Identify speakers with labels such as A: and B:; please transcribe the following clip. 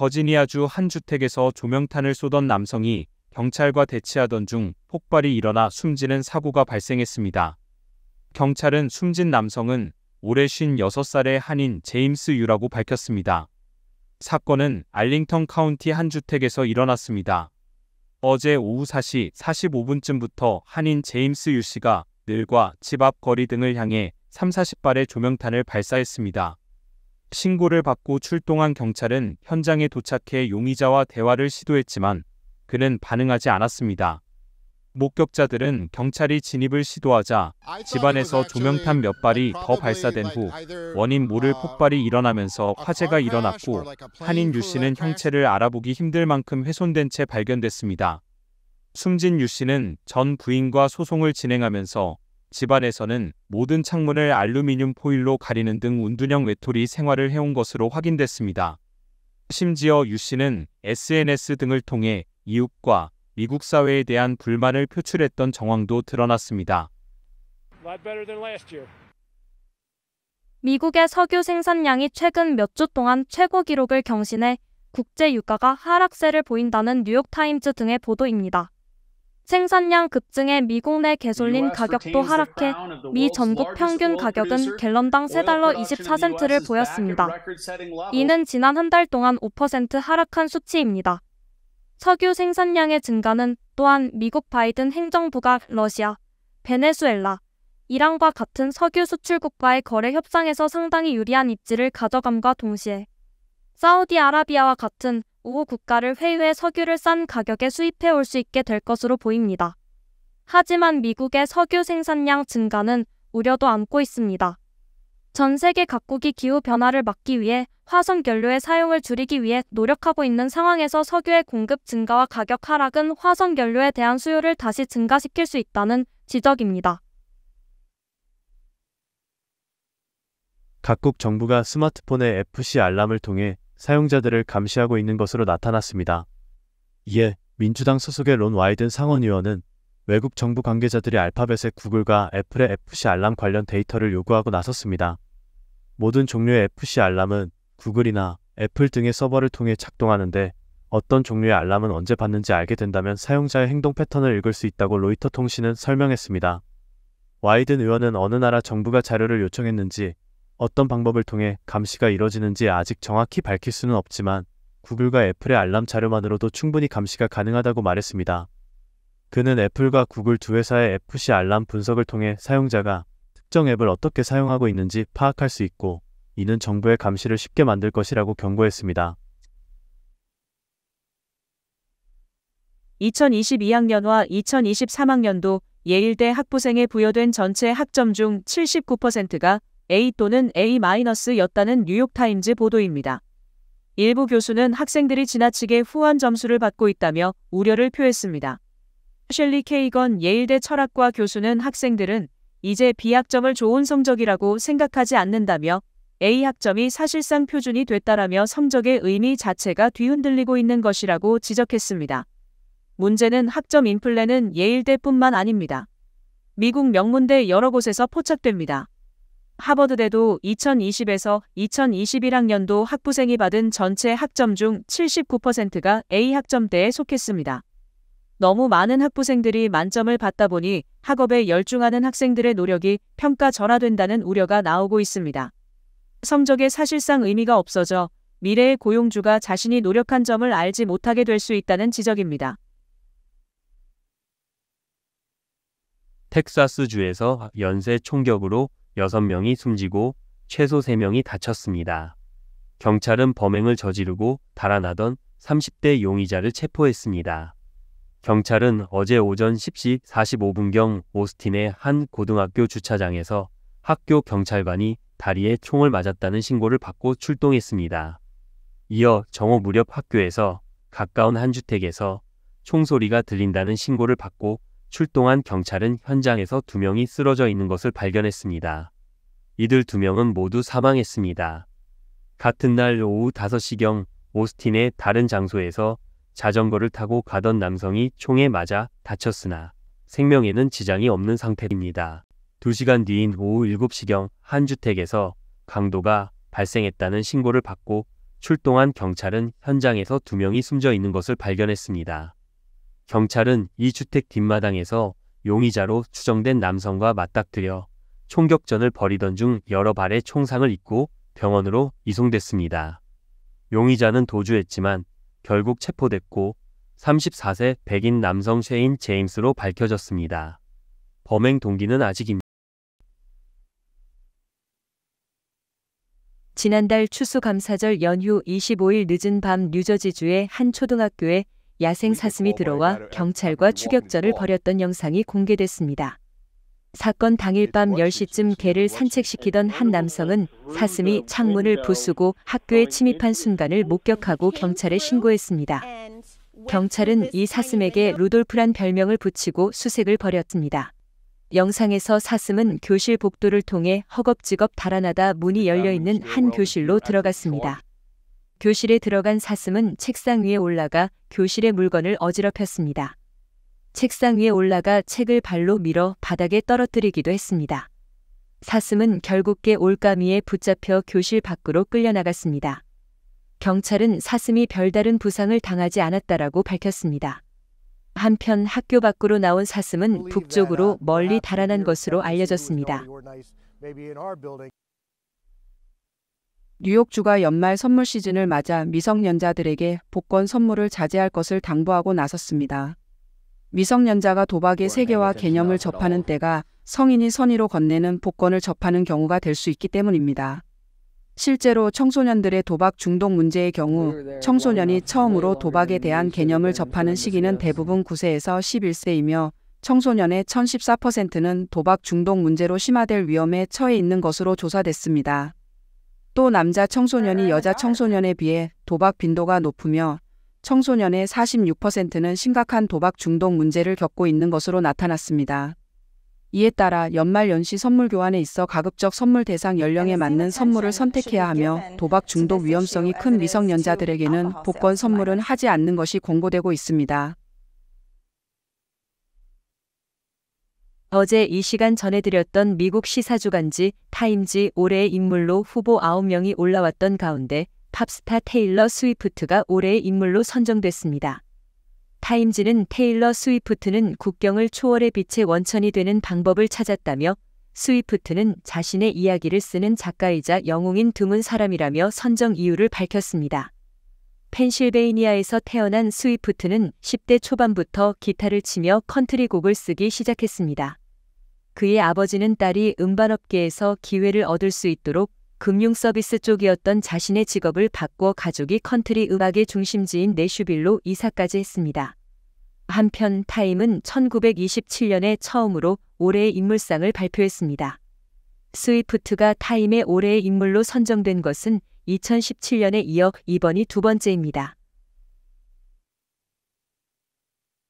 A: 버지니아주 한 주택에서 조명탄을 쏘던 남성이 경찰과 대치하던 중 폭발이 일어나 숨지는 사고가 발생했습니다. 경찰은 숨진 남성은 올해 56살의 한인 제임스 유라고 밝혔습니다. 사건은 알링턴 카운티 한 주택에서 일어났습니다. 어제 오후 4시 45분쯤부터 한인 제임스 유 씨가 늘과 집 앞 거리 등을 향해 3, 40발의 조명탄을 발사했습니다. 신고를 받고 출동한 경찰은 현장에 도착해 용의자와 대화를 시도했지만 그는 반응하지 않았습니다. 목격자들은 경찰이 진입을 시도하자 집안에서 조명탄 몇 발이 더 발사된 후 원인 모를 폭발이 일어나면서 화재가 일어났고 한인 유 씨는 형체를 알아보기 힘들 만큼 훼손된 채 발견됐습니다. 숨진 유 씨는 전 부인과 소송을 진행하면서 집안에서는 모든 창문을 알루미늄 포일로 가리는 등 운둔형 외톨이 생활을 해온 것으로 확인됐습니다. 심지어 유 씨는 SNS 등을 통해 이웃과 미국 사회에 대한 불만을 표출했던 정황도 드러났습니다.
B: 미국의 석유 생산량이 최근 몇 주 동안 최고 기록을 경신해 국제 유가가 하락세를 보인다는 뉴욕타임즈 등의 보도입니다. 생산량 급증에 미국 내 개솔린 가격도 하락해 미 전국 평균 가격은 갤런당 3달러 24센트를 보였습니다. 이는 지난 한 달 동안 5% 하락한 수치입니다. 석유 생산량의 증가는 또한 미국 바이든 행정부가 러시아, 베네수엘라, 이란과 같은 석유 수출국과의 거래 협상에서 상당히 유리한 입지를 가져감과 동시에 사우디아라비아와 같은 우호 국가를 회유해 석유를 싼 가격에 수입해 올 수 있게 될 것으로 보입니다. 하지만 미국의 석유 생산량 증가는 우려도 안고 있습니다. 전 세계 각국이 기후 변화를 막기 위해 화석 연료의 사용을 줄이기 위해 노력하고 있는 상황에서 석유의 공급 증가와 가격 하락은 화석 연료에 대한 수요를 다시 증가시킬 수 있다는 지적입니다.
C: 각국 정부가 스마트폰의 FC 알람을 통해 사용자들을 감시하고 있는 것으로 나타났습니다. 이에 민주당 소속의 론 와이든 상원의원은 외국 정부 관계자들이 알파벳의 구글과 애플의 FC 알람 관련 데이터를 요구하고 나섰습니다. 모든 종류의 FC 알람은 구글이나 애플 등의 서버를 통해 작동하는데 어떤 종류의 알람은 언제 받는지 알게 된다면 사용자의 행동 패턴을 읽을 수 있다고 로이터 통신은 설명했습니다. 와이든 의원은 어느 나라 정부가 자료를 요청했는지 어떤 방법을 통해 감시가 이뤄지는지 아직 정확히 밝힐 수는 없지만 구글과 애플의 알람 자료만으로도 충분히 감시가 가능하다고 말했습니다. 그는 애플과 구글 두 회사의 FC 알람 분석을 통해 사용자가 특정 앱을 어떻게 사용하고 있는지 파악할 수 있고 이는 정부의 감시를 쉽게 만들 것이라고 경고했습니다.
D: 2022학년과 2023학년도 예일대 학부생에 부여된 전체 학점 중 79%가 A 또는 A-였다는 뉴욕타임즈 보도입니다. 일부 교수는 학생들이 지나치게 후한 점수를 받고 있다며 우려를 표했습니다. 셸리 케이건 예일대 철학과 교수는 학생들은 이제 B 학점을 좋은 성적이라고 생각하지 않는다며 A 학점이 사실상 표준이 됐다라며 성적의 의미 자체가 뒤흔들리고 있는 것이라고 지적했습니다. 문제는 학점 인플레는 예일대뿐만 아닙니다. 미국 명문대 여러 곳에서 포착됩니다. 하버드대도 2020에서 2021학년도 학부생이 받은 전체 학점 중 79%가 A 학점대에 속했습니다. 너무 많은 학부생들이 만점을 받다 보니 학업에 열중하는 학생들의 노력이 평가절하된다는 우려가 나오고 있습니다. 성적에 사실상 의미가 없어져 미래의 고용주가 자신이 노력한 점을 알지 못하게 될 수 있다는 지적입니다.
C: 텍사스주에서 연쇄 총격으로 6명이 숨지고 최소 3명이 다쳤습니다. 경찰은 범행을 저지르고 달아나던 30대 용의자를 체포했습니다. 경찰은 어제 오전 10시 45분경 오스틴의 한 고등학교 주차장에서 학교 경찰관이 다리에 총을 맞았다는 신고를 받고 출동했습니다. 이어 정오 무렵 학교에서 가까운 한 주택에서 총소리가 들린다는 신고를 받고 출동한 경찰은 현장에서 두 명이 쓰러져 있는 것을 발견했습니다. 이들 두 명은 모두 사망했습니다. 같은 날 오후 5시경 오스틴의 다른 장소에서 자전거를 타고 가던 남성이 총에 맞아 다쳤으나 생명에는 지장이 없는 상태입니다. 2시간 뒤인 오후 7시경 한 주택에서 강도가 발생했다는 신고를 받고 출동한 경찰은 현장에서 두 명이 숨져 있는 것을 발견했습니다. 경찰은 이 주택 뒷마당에서 용의자로 추정된 남성과 맞닥뜨려 총격전을 벌이던 중 여러 발의 총상을 입고 병원으로 이송됐습니다. 용의자는 도주했지만 결국 체포됐고 34세 백인 남성 셰인 제임스로 밝혀졌습니다. 범행 동기는 아직입니다.
D: 지난달 추수감사절 연휴 25일 늦은 밤 뉴저지주의 한 초등학교에 야생 사슴이 뭐 들어와 경찰과 추격전을 벌였던 영상이 공개됐습니다. 사건 당일 밤 10시쯤 개를 산책시키던 한 남성은 사슴이 창문을 부수고 학교에 어, 침입한 예. 순간을 목격하고 경찰에 신고했습니다. 경찰은 이 사슴에게 루돌프란 별명을 붙이고 수색을 벌였습니다. 영상에서 사슴은 교실 복도를 통해 허겁지겁 달아나다 문이 열려있는 한 교실로 들어갔습니다. 교실에 들어간 사슴은 책상 위에 올라가 교실의 물건을 어지럽혔습니다. 책상 위에 올라가 책을 발로 밀어 바닥에 떨어뜨리기도 했습니다. 사슴은 결국게 올가미에 붙잡혀 교실 밖으로 끌려나갔습니다. 경찰은 사슴이 별다른 부상을 당하지 않았다라고 밝혔습니다. 한편 학교 밖으로 나온 사슴은 북쪽으로 멀리 달아난 것으로 알려졌습니다. 뉴욕주가 연말 선물 시즌을 맞아 미성년자들에게 복권 선물을 자제할 것을 당부하고 나섰습니다. 미성년자가 도박의 세계와 개념을 접하는 때가 성인이 선의로 건네는 복권을 접하는 경우가 될 수 있기 때문입니다. 실제로 청소년들의 도박 중독 문제의 경우 청소년이 처음으로 도박에 대한 개념을 접하는 시기는 대부분 9세에서 11세이며 청소년의 1014%는 도박 중독 문제로 심화될 위험에 처해 있는 것으로 조사됐습니다. 또 남자 청소년이 여자 청소년에 비해 도박 빈도가 높으며 청소년의 46%는 심각한 도박 중독 문제를 겪고 있는 것으로 나타났습니다. 이에 따라 연말 연시 선물 교환에 있어 가급적 선물 대상 연령에 맞는 선물을 선택해야 하며 도박 중독 위험성이 큰 미성년자들에게는 복권 선물은 하지 않는 것이 권고되고 있습니다. 어제 이 시간 전해드렸던 미국 시사주간지 타임지 올해의 인물로 후보 9명이 올라왔던 가운데 팝스타 테일러 스위프트가 올해의 인물로 선정됐습니다. 타임지는 테일러 스위프트는 국경을 초월해 빛의 원천이 되는 방법을 찾았다며 스위프트는 자신의 이야기를 쓰는 작가이자 영웅인 드문 사람이라며 선정 이유를 밝혔습니다. 펜실베이니아에서 태어난 스위프트는 10대 초반부터 기타를 치며 컨트리 곡을 쓰기 시작했습니다. 그의 아버지는 딸이 음반업계에서 기회를 얻을 수 있도록 금융 서비스 쪽이었던 자신의 직업을 바꿔 가족이 컨트리 음악의 중심지인 내슈빌로 이사까지 했습니다. 한편 타임은 1927년에 처음으로 올해의 인물상을 발표했습니다. 스위프트가 타임의 올해의 인물로 선정된 것은 2017년에 이어 이번이 두 번째입니다.